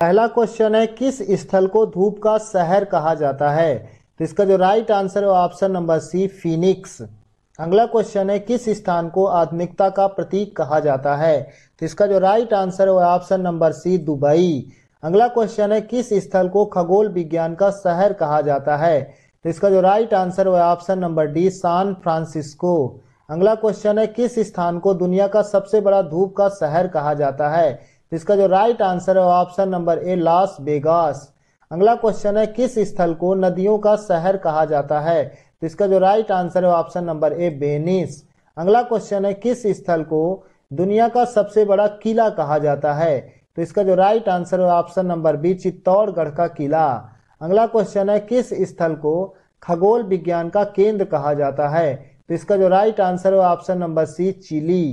पहला क्वेश्चन है किस स्थल को धूप का शहर कहा जाता है तो इसका जो राइट आंसर है ऑप्शन नंबर सी फिनिक्स अगला क्वेश्चन है किस स्थान को आधुनिकता का प्रतीक कहा जाता है तो इसका जो राइट आंसर है ऑप्शन नंबर सी दुबई अगला क्वेश्चन है किस स्थल को खगोल विज्ञान का शहर कहा जाता है तो इसका जो राइट आंसर वह option number D San Francisco अगला क्वेश्चन है किस स्थान को दुनिया का सबसे बड़ा धूप का शहर कहा जाता है तो इसका जो राइट आंसर है option number A Las Vegas अगला क्वेश्चन है किस स्थल को नदियों का शहर कहा जाता है तो इसका जो राइट आंसर है ऑप्शन नंबर ए बेनिस अगला क्वेश्चन है किस स्थल को दुनिया का सबसे बड़ा किला कहा जाता है तो इसका जो राइट आंसर है ऑप्शन नंबर बी चित्तौड़गढ़ का किला अगला क्वेश्चन है किस स्थल को खगोल विज्ञान का केंद्र कहा जाता है तो इसका जो राइट आंसर है ऑप्शन नंबर सी चिली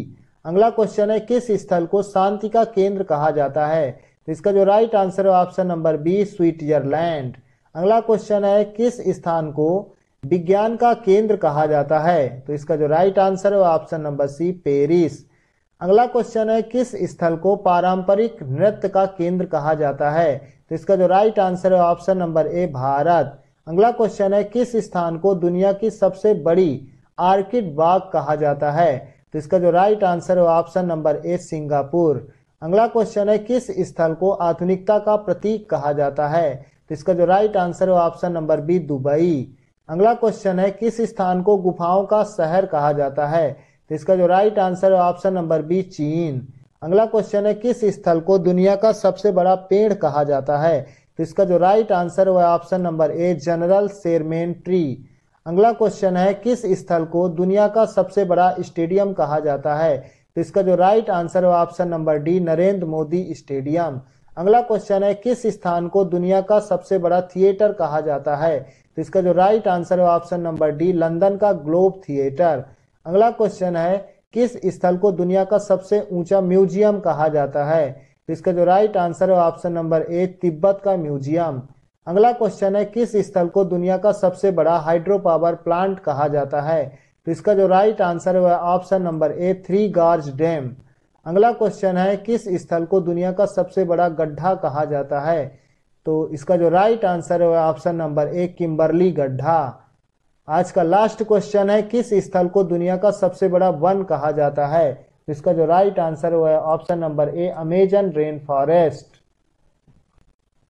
अगला क्वेश्चन है किस स्थल को शांति का केंद्र कहा जाता है तो इसका जो राइट आंसर है ऑप्शन नंबर बी स्विट्जरलैंड अगला क्वेश्चन है किस स्थान को विज्ञान का केंद्र कहा जाता है तो इसका जो राइट आंसर है ऑप्शन नंबर सी पेरिस अगला क्वेश्चन है किस स्थल को पारंपरिक नृत्य का केंद्र कहा जाता है तो इसका जो राइट आंसर है ऑप्शन नंबर ए भारत अगला क्वेश्चन है किस स्थान को दुनिया की सबसे बड़ी आर्किड बाग कहा जाता है तो इसका जो राइट आंसर है ऑप्शन नंबर ए सिंगापुर अगला क्वेश्चन है किस स्थल को आधुनिकता का प्रतीक कहा जाता है तो इसका जो राइट आंसर है ऑप्शन नंबर बी दुबई अगला क्वेश्चन है किस स्थान को गुफाओं का शहर कहा जाता है तो इसका जो राइट आंसर है ऑप्शन नंबर बी चीन अगला क्वेश्चन है किस स्थल को दुनिया का सबसे बड़ा पेड़ कहा जाता है तो इसका जो राइट आंसर है option number A General Sherman tree अगला क्वेश्चन है किस स्थल को दुनिया का सबसे बड़ा स्टेडियम कहा जाता है तो इसका जो राइट आंसर है option number D Narendra Modi stadium अगला क्वेश्चन है किस स्थान को दुनिया का सबसे बड़ा थिएटर कहा जाता है तो इसका जो राइट आंसर है ऑप्शन नंबर डी लंदन का ग्लोब थिएटर अगला क्वेश्चन है किस स्थल को दुनिया का सबसे ऊंचा म्यूजियम कहा जाता है तो इसका जो राइट आंसर है ऑप्शन नंबर ए तिब्बत का म्यूजियम अगला क्वेश्चन है किस स्थल को दुनिया का सबसे बड़ा हाइड्रो पावर प्लांट कहा जाता है तो इसका जो राइट आंसर है वह option number A Three Gorges dam अगला क्वेश्चन है किस स्थल को दुनिया का सबसे बड़ा गड्ढा कहा जाता है तो इसका जो राइट आंसर है वह ऑप्शन नंबर ए किम्बरली गड्ढा आज का लास्ट क्वेश्चन है किस स्थल को दुनिया का सबसे बड़ा वन कहा जाता है तो इसका जो राइट आंसर है वह option number A Amazon rain forest